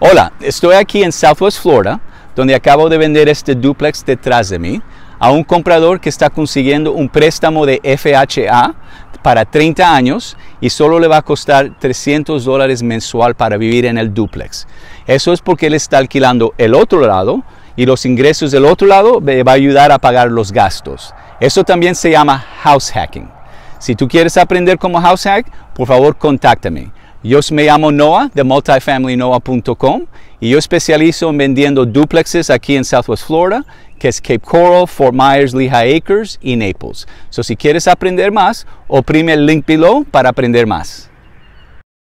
Hola, estoy aquí en Southwest Florida, donde acabo de vender este duplex detrás de mí a un comprador que está consiguiendo un préstamo de FHA para 30 años y solo le va a costar 300 dólares mensual para vivir en el duplex. Eso es porque él está alquilando el otro lado y los ingresos del otro lado le va a ayudar a pagar los gastos. Eso también se llama house hacking. Si tú quieres aprender cómo house hack, por favor contáctame. Yo me llamo Noah de multifamilynoah.com y yo especializo en vendiendo duplexes aquí en Southwest Florida, que es Cape Coral, Fort Myers, Lehigh Acres y Naples. So, si quieres aprender más, oprime el link below para aprender más.